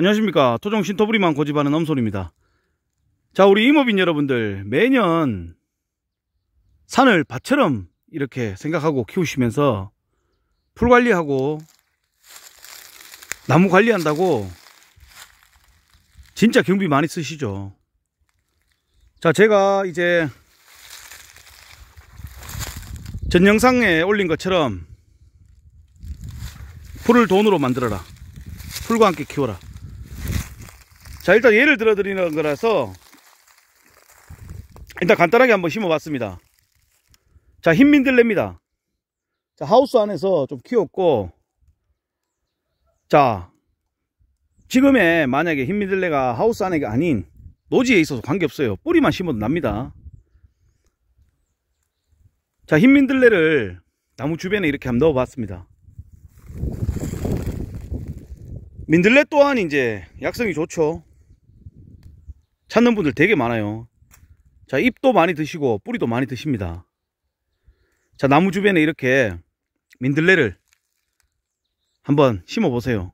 안녕하십니까 토종 신토부리만 고집하는 엄솔입니다자 우리 임업인 여러분들 매년 산을 밭처럼 이렇게 생각하고 키우시면서 풀 관리하고 나무 관리한다고 진짜 경비 많이 쓰시죠 자 제가 이제 전 영상에 올린 것처럼 풀을 돈으로 만들어라 풀과 함께 키워라 자 일단 예를 들어 드리는 거라서 일단 간단하게 한번 심어 봤습니다 자 흰민들레입니다 자 하우스 안에서 좀 키웠고 자 지금에 만약에 흰민들레가 하우스 안에 가 아닌 노지에 있어서 관계없어요 뿌리만 심어도 납니다 자 흰민들레를 나무 주변에 이렇게 한번 넣어 봤습니다 민들레 또한 이제 약성이 좋죠 찾는 분들 되게 많아요 자 잎도 많이 드시고 뿌리도 많이 드십니다 자 나무 주변에 이렇게 민들레를 한번 심어 보세요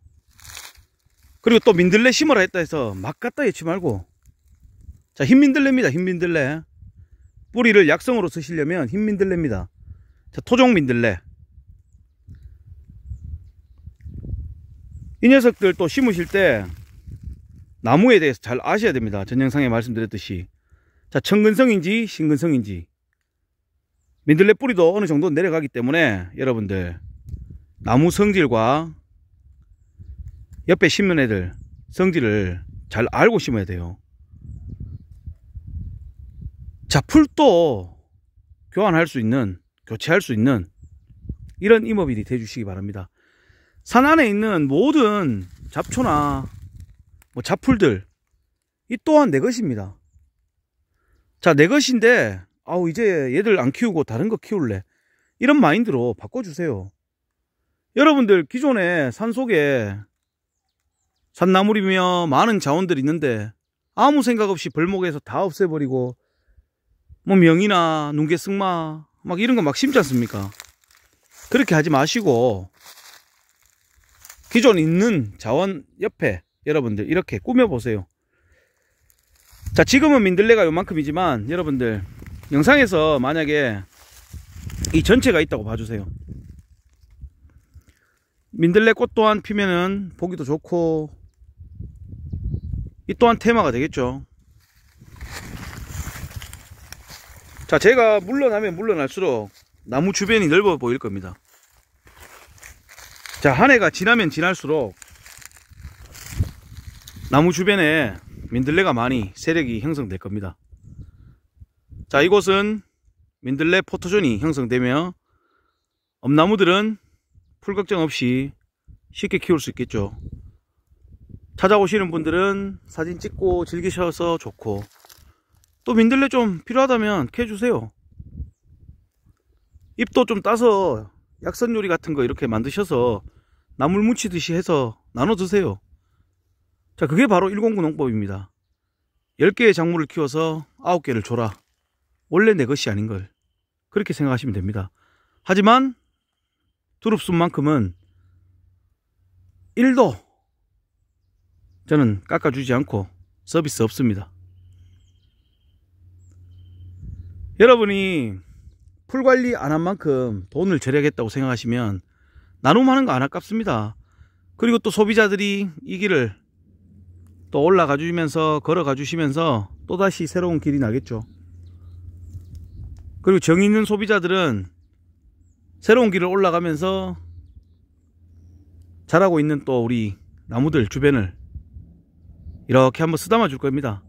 그리고 또 민들레 심으라 했다 해서 막 갖다 예치 말고 자 흰민들레입니다 흰민들레 뿌리를 약성으로 쓰시려면 흰민들레입니다 자 토종 민들레 이 녀석들 또 심으실 때 나무에 대해서 잘 아셔야 됩니다. 전 영상에 말씀드렸듯이 자 청근성인지 신근성인지 민들레 뿌리도 어느 정도 내려가기 때문에 여러분들 나무 성질과 옆에 심는 애들 성질을 잘 알고 심어야 돼요. 자 풀도 교환할 수 있는 교체할 수 있는 이런 이모업이 되주시기 바랍니다. 산 안에 있는 모든 잡초나 뭐 자풀들 이 또한 내 것입니다 자내 것인데 아우 이제 얘들 안 키우고 다른 거 키울래 이런 마인드로 바꿔주세요 여러분들 기존에 산속에 산나물이며 많은 자원들 있는데 아무 생각 없이 벌목에서 다 없애버리고 뭐 명이나 눈개승마 막 이런 거 막 심지 않습니까 그렇게 하지 마시고 기존 있는 자원 옆에 여러분들 이렇게 꾸며보세요 자 지금은 민들레가 요만큼이지만 여러분들 영상에서 만약에 이 전체가 있다고 봐주세요 민들레 꽃 또한 피면은 보기도 좋고 이 또한 테마가 되겠죠 자 제가 물러나면 물러날수록 나무 주변이 넓어 보일 겁니다 자 한 해가 지나면 지날수록 나무 주변에 민들레가 많이 세력이 형성될 겁니다. 자 이곳은 민들레 포토존이 형성되며 엄나무들은 풀 걱정 없이 쉽게 키울 수 있겠죠. 찾아오시는 분들은 사진 찍고 즐기셔서 좋고 또 민들레 좀 필요하다면 캐주세요. 잎도 좀 따서 약선 요리 같은 거 이렇게 만드셔서 나물 무치듯이 해서 나눠 드세요. 자 그게 바로 109 농법입니다 10개의 작물을 키워서 9개를 줘라 원래 내 것이 아닌 걸 그렇게 생각하시면 됩니다 하지만 두릅순만큼은 1도 저는 깎아주지 않고 서비스 없습니다 여러분이 풀관리 안 한 만큼 돈을 절약했다고 생각하시면 나눔하는 거 안 아깝습니다 그리고 또 소비자들이 이 길을 또 올라가 주면서 시 걸어가 주시면서 또다시 새로운 길이 나겠죠 그리고 정 있는 소비자들은 새로운 길을 올라가면서 자라고 있는 또 우리 나무들 주변을 이렇게 한번 쓰담아줄 겁니다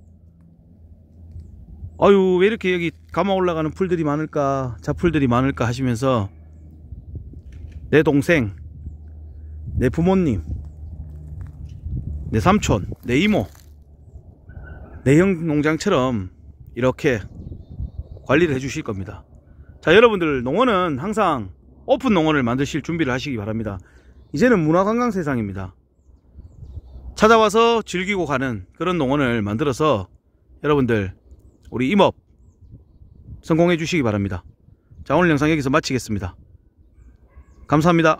아유 왜 이렇게 여기 감아 올라가는 풀들이 많을까 자풀들이 많을까 하시면서 내 동생 내 부모님 내 삼촌, 내 이모, 내형 농장처럼 이렇게 관리를 해 주실 겁니다. 자, 여러분들 농원은 항상 오픈 농원을 만드실 준비를 하시기 바랍니다. 이제는 문화관광 세상입니다. 찾아와서 즐기고 가는 그런 농원을 만들어서 여러분들 우리 임업 성공해 주시기 바랍니다. 자 오늘 영상 여기서 마치겠습니다. 감사합니다.